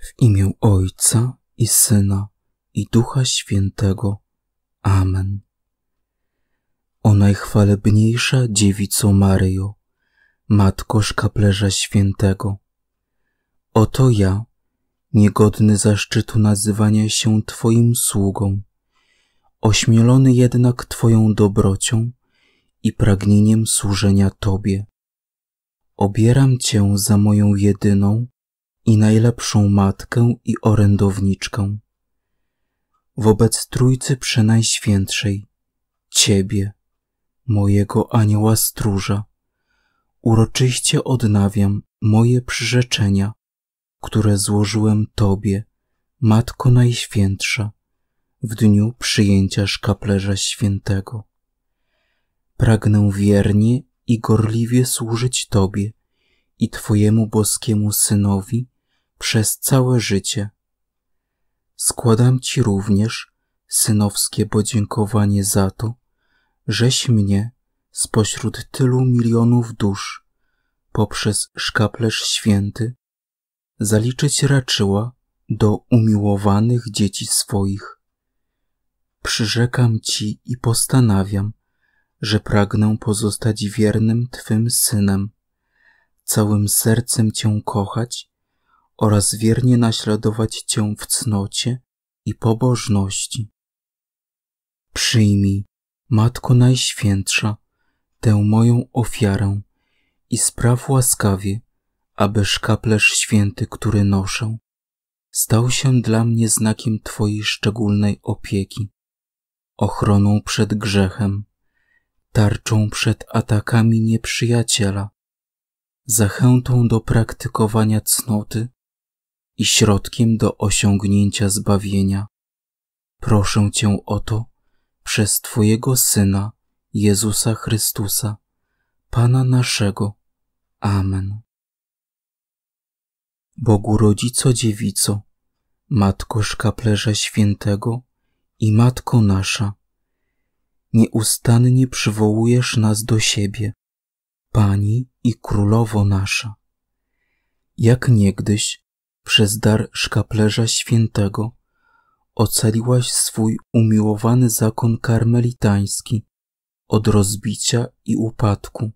W imię Ojca i Syna i Ducha Świętego. Amen. O najchwalebniejsza dziewico Maryjo, Matko Szkaplerza Świętego. Oto ja, niegodny zaszczytu nazywania się Twoim sługą, ośmielony jednak Twoją dobrocią i pragnieniem służenia Tobie. Obieram Cię za moją jedyną, i najlepszą matkę i orędowniczkę. Wobec Trójcy Przenajświętszej, Ciebie, mojego anioła stróża, uroczyście odnawiam moje przyrzeczenia, które złożyłem Tobie, Matko Najświętsza, w dniu przyjęcia szkaplerza świętego. Pragnę wiernie i gorliwie służyć Tobie i Twojemu boskiemu synowi przez całe życie. Składam Ci również synowskie podziękowanie za to, żeś mnie spośród tylu milionów dusz poprzez szkaplerz święty zaliczyć raczyła do umiłowanych dzieci swoich. Przyrzekam Ci i postanawiam, że pragnę pozostać wiernym Twym synem całym sercem Cię kochać oraz wiernie naśladować Cię w cnocie i pobożności. Przyjmij, Matko Najświętsza, tę moją ofiarę i spraw łaskawie, aby szkaplerz święty, który noszę, stał się dla mnie znakiem Twojej szczególnej opieki, ochroną przed grzechem, tarczą przed atakami nieprzyjaciela zachętą do praktykowania cnoty i środkiem do osiągnięcia zbawienia. Proszę Cię o to przez Twojego Syna, Jezusa Chrystusa, Pana naszego. Amen. Bogu Rodzico Dziewico, Matko Szkaplerza Świętego i Matko Nasza, nieustannie przywołujesz nas do siebie Pani i Królowo nasza. Jak niegdyś przez dar szkaplerza świętego ocaliłaś swój umiłowany zakon karmelitański od rozbicia i upadku,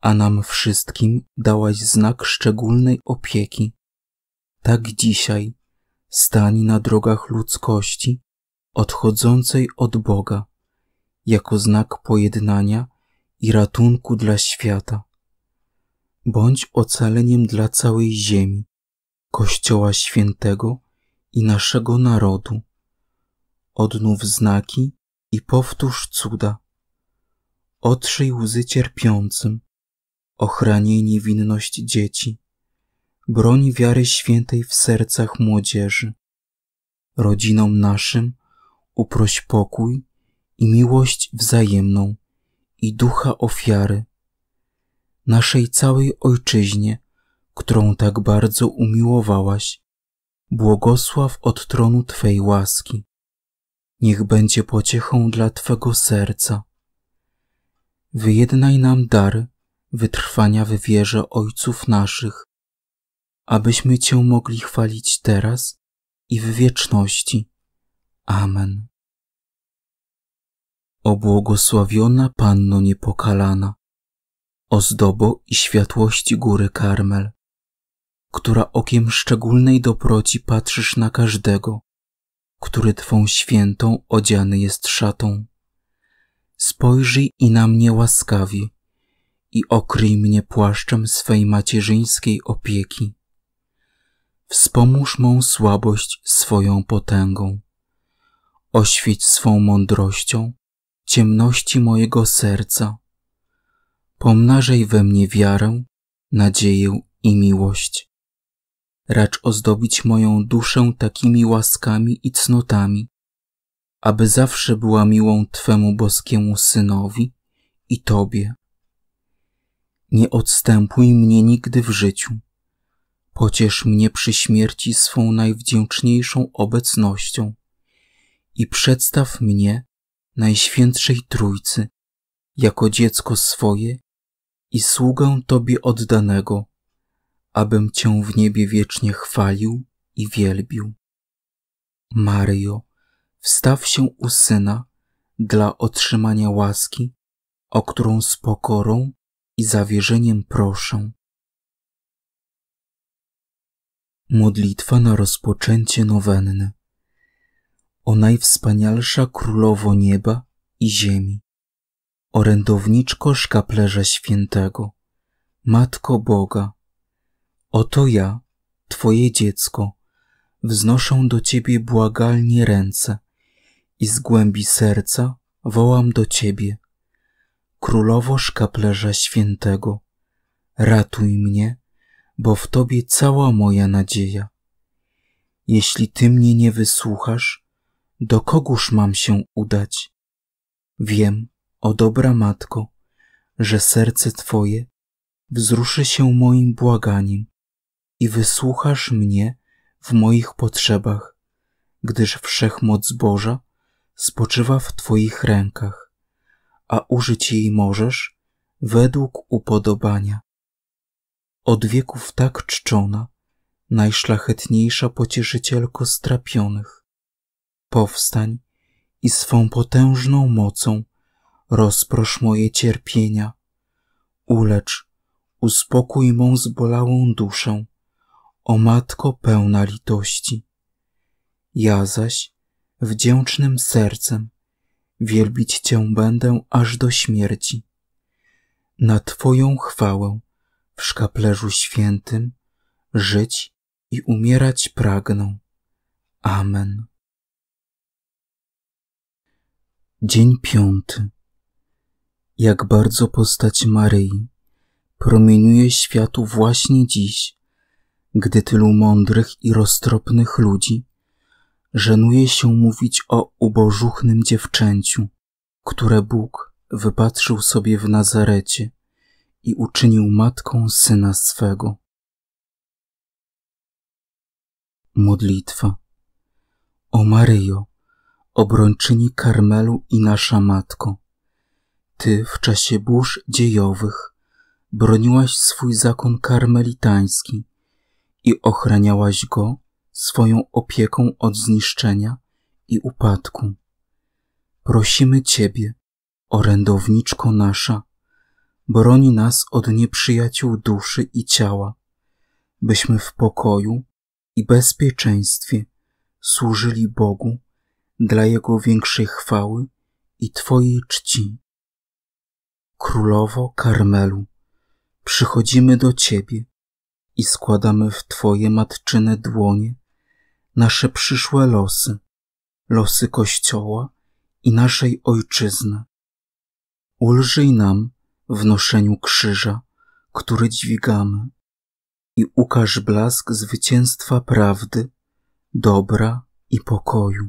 a nam wszystkim dałaś znak szczególnej opieki. Tak dzisiaj stani na drogach ludzkości odchodzącej od Boga, jako znak pojednania i ratunku dla świata. Bądź ocaleniem dla całej ziemi, Kościoła Świętego i naszego narodu. Odnów znaki i powtórz cuda. Otrzyj łzy cierpiącym, ochraniaj niewinność dzieci, broń wiary świętej w sercach młodzieży. Rodzinom naszym uproś pokój i miłość wzajemną i ducha ofiary naszej całej Ojczyźnie, którą tak bardzo umiłowałaś, błogosław od tronu Twej łaski. Niech będzie pociechą dla Twego serca. Wyjednaj nam dar wytrwania w wierze Ojców naszych, abyśmy Cię mogli chwalić teraz i w wieczności. Amen obłogosławiona Panno Niepokalana, ozdobo i światłości góry Karmel, która okiem szczególnej dobroci patrzysz na każdego, który Twą świętą odziany jest szatą. Spojrzyj i na mnie łaskawie i okryj mnie płaszczem swej macierzyńskiej opieki. Wspomóż mą słabość swoją potęgą, oświeć swą mądrością ciemności mojego serca. Pomnażaj we mnie wiarę, nadzieję i miłość. Racz ozdobić moją duszę takimi łaskami i cnotami, aby zawsze była miłą Twemu boskiemu Synowi i Tobie. Nie odstępuj mnie nigdy w życiu. Pociesz mnie przy śmierci swą najwdzięczniejszą obecnością i przedstaw mnie Najświętszej Trójcy, jako dziecko swoje i sługę Tobie oddanego, abym Cię w niebie wiecznie chwalił i wielbił. Mario, wstaw się u Syna dla otrzymania łaski, o którą z pokorą i zawierzeniem proszę. Modlitwa na rozpoczęcie nowenny o najwspanialsza królowo nieba i ziemi, orędowniczko szkaplerza świętego, Matko Boga. Oto ja, Twoje dziecko, wznoszę do Ciebie błagalnie ręce i z głębi serca wołam do Ciebie. Królowo szkaplerza świętego, ratuj mnie, bo w Tobie cała moja nadzieja. Jeśli Ty mnie nie wysłuchasz, do kogóż mam się udać? Wiem, o dobra matko, że serce Twoje wzruszy się moim błaganiem i wysłuchasz mnie w moich potrzebach, gdyż wszechmoc Boża spoczywa w Twoich rękach, a użyć jej możesz według upodobania. Od wieków tak czczona, najszlachetniejsza pocieszycielko strapionych, powstań i swą potężną mocą rozprosz moje cierpienia. Ulecz, uspokój mą zbolałą duszę, o Matko pełna litości. Ja zaś wdzięcznym sercem wielbić Cię będę aż do śmierci. Na Twoją chwałę w szkaplerzu świętym żyć i umierać pragnę. Amen. Dzień piąty. Jak bardzo postać Maryi promieniuje światu właśnie dziś, gdy tylu mądrych i roztropnych ludzi żenuje się mówić o ubożuchnym dziewczęciu, które Bóg wypatrzył sobie w Nazarecie i uczynił matką syna swego. Modlitwa. O Maryjo, obrończyni Karmelu i nasza Matko. Ty w czasie burz dziejowych broniłaś swój zakon karmelitański i ochraniałaś go swoją opieką od zniszczenia i upadku. Prosimy Ciebie, orędowniczko nasza, broni nas od nieprzyjaciół duszy i ciała, byśmy w pokoju i bezpieczeństwie służyli Bogu dla Jego większej chwały i Twojej czci. Królowo Karmelu, przychodzimy do Ciebie i składamy w Twoje matczyne dłonie nasze przyszłe losy, losy Kościoła i naszej Ojczyzny. Ulżyj nam w noszeniu krzyża, który dźwigamy i ukaż blask zwycięstwa prawdy, dobra i pokoju.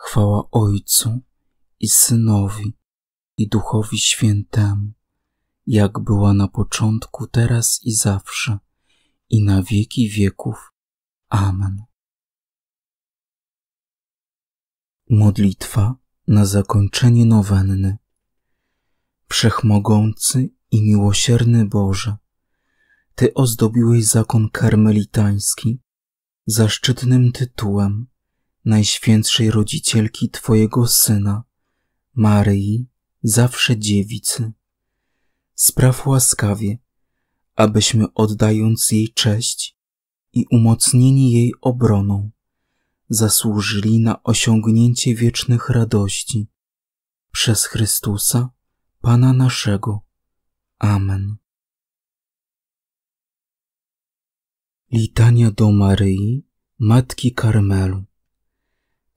Chwała Ojcu i Synowi i Duchowi Świętemu, jak była na początku, teraz i zawsze, i na wieki wieków. Amen. Modlitwa na zakończenie nowenny. Wszechmogący i miłosierny Boże, Ty ozdobiłeś zakon karmelitański zaszczytnym tytułem – Najświętszej Rodzicielki Twojego Syna, Maryi, zawsze dziewicy. Spraw łaskawie, abyśmy oddając jej cześć i umocnieni jej obroną, zasłużyli na osiągnięcie wiecznych radości przez Chrystusa, Pana naszego. Amen. Litania do Maryi, Matki Karmelu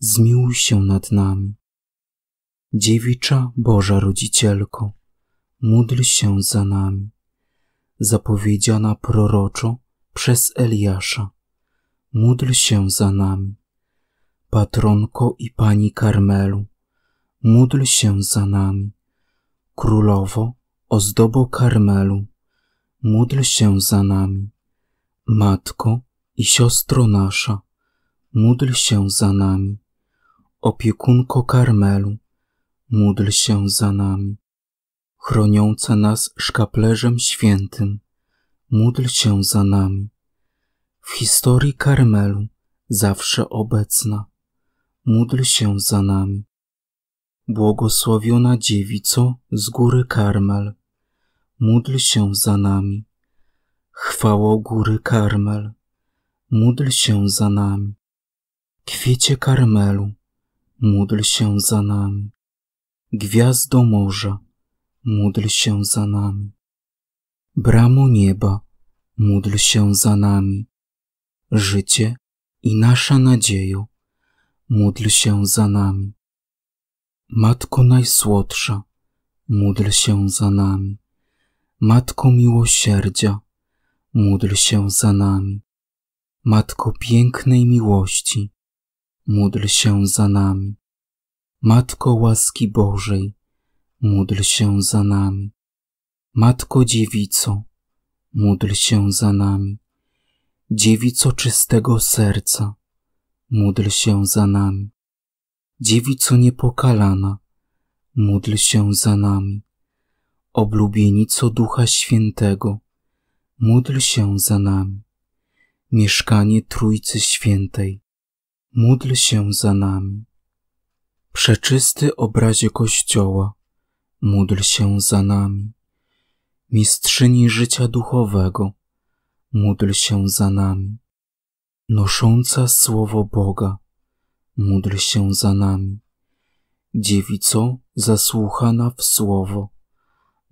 zmiłuj się nad nami. Dziewicza Boża Rodzicielko, módl się za nami. Zapowiedziana proroczo przez Eliasza, módl się za nami. Patronko i Pani Karmelu, módl się za nami. Królowo, ozdobo Karmelu, módl się za nami. Matko i siostro nasza, módl się za nami. Opiekunko Karmelu, módl się za nami. Chroniąca nas szkaplerzem świętym, módl się za nami. W historii Karmelu zawsze obecna, módl się za nami. Błogosławiona dziewico z góry Karmel, módl się za nami. Chwało góry Karmel, módl się za nami. Kwiecie Karmelu, módl się za nami. Gwiazdo morza, módl się za nami. Bramo nieba, módl się za nami. Życie i nasza nadzieja, módl się za nami. Matko Najsłodsza, módl się za nami. Matko Miłosierdzia, módl się za nami. Matko Pięknej Miłości, módl się za nami. Matko łaski Bożej, módl się za nami. Matko dziewico, módl się za nami. Dziewico czystego serca, módl się za nami. Dziewico niepokalana, módl się za nami. Oblubienico Ducha Świętego, módl się za nami. Mieszkanie Trójcy Świętej, módl się za nami. Przeczysty obrazie Kościoła, módl się za nami. Mistrzyni życia duchowego, módl się za nami. Nosząca słowo Boga, módl się za nami. Dziewico zasłuchana w słowo,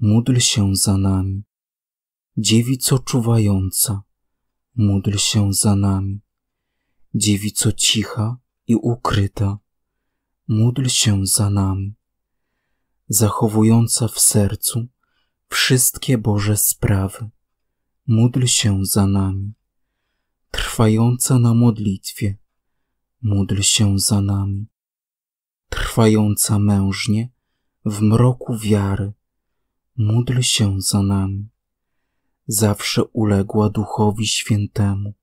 módl się za nami. Dziewico czuwająca, módl się za nami dziewico cicha i ukryta, módl się za nami, zachowująca w sercu wszystkie Boże sprawy, módl się za nami, trwająca na modlitwie, módl się za nami, trwająca mężnie w mroku wiary, módl się za nami, zawsze uległa Duchowi Świętemu,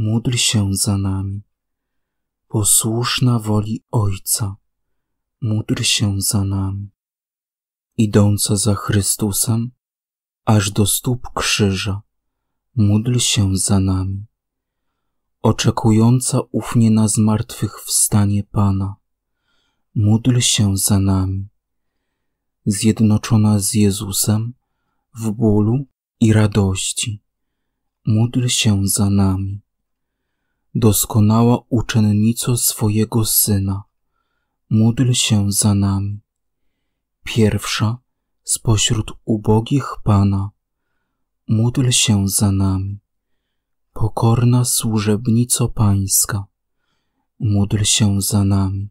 módl się za nami. Posłuszna woli Ojca, módl się za nami. Idąca za Chrystusem, aż do stóp krzyża, módl się za nami. Oczekująca ufnie na zmartwychwstanie Pana, módl się za nami. Zjednoczona z Jezusem w bólu i radości, módl się za nami doskonała uczennico swojego Syna, módl się za nami. Pierwsza spośród ubogich Pana, módl się za nami. Pokorna służebnico Pańska, módl się za nami.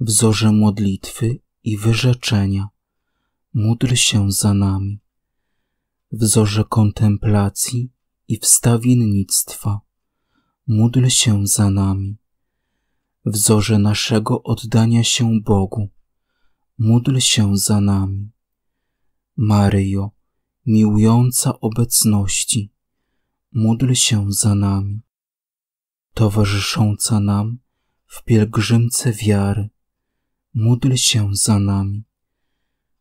Wzorze modlitwy i wyrzeczenia, módl się za nami. Wzorze kontemplacji i wstawiennictwa, módl się za nami. Wzorze naszego oddania się Bogu, módl się za nami. Maryjo, miłująca obecności, módl się za nami. Towarzysząca nam w pielgrzymce wiary, módl się za nami.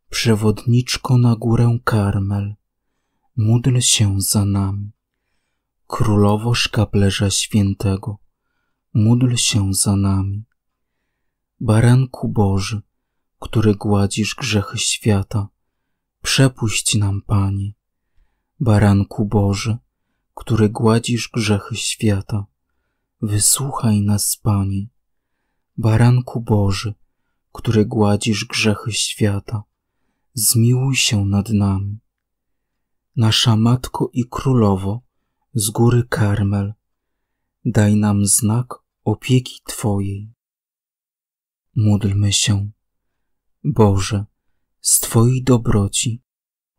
Przewodniczko na górę Karmel, módl się za nami. Królowo Szkaplerza Świętego, módl się za nami. Baranku Boży, który gładzisz grzechy świata, przepuść nam, Panie. Baranku Boży, który gładzisz grzechy świata, wysłuchaj nas, Panie. Baranku Boży, który gładzisz grzechy świata, zmiłuj się nad nami. Nasza Matko i Królowo, z góry Karmel, daj nam znak opieki Twojej. Módlmy się. Boże, z Twojej dobroci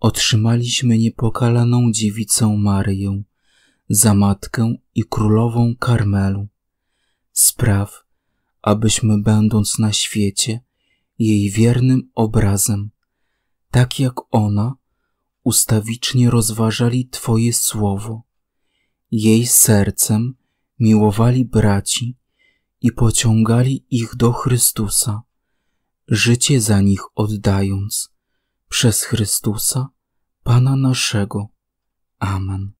otrzymaliśmy niepokalaną dziewicę Maryję za matkę i królową Karmelu. Spraw, abyśmy będąc na świecie jej wiernym obrazem, tak jak ona, ustawicznie rozważali Twoje słowo jej sercem miłowali braci i pociągali ich do Chrystusa, życie za nich oddając, przez Chrystusa, Pana naszego. Amen.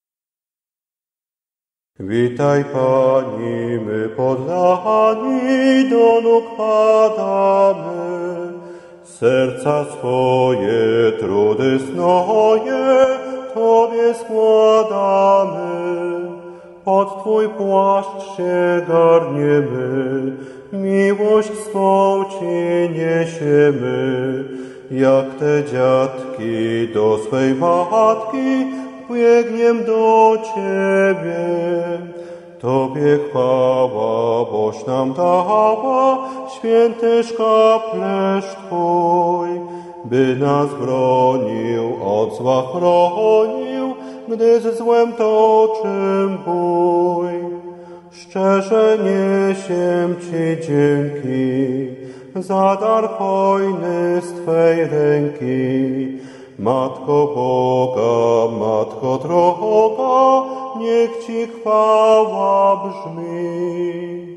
Witaj Pani, my podlani do nóg padamy, serca swoje, trudy snoje, Tobie składamy pod Twój płaszcz się garniemy, miłość swą Ci niesiemy, jak te dziadki do swej matki biegniem do Ciebie. Tobie chwała, boś nam dała, święty szkaplerz Twój, by nas bronił, od zła chronił, gdy ze złem czym bój. Szczerze niesiem Ci dzięki za dar hojny z Twej ręki. Matko Boga, Matko droga, niech Ci chwała brzmi.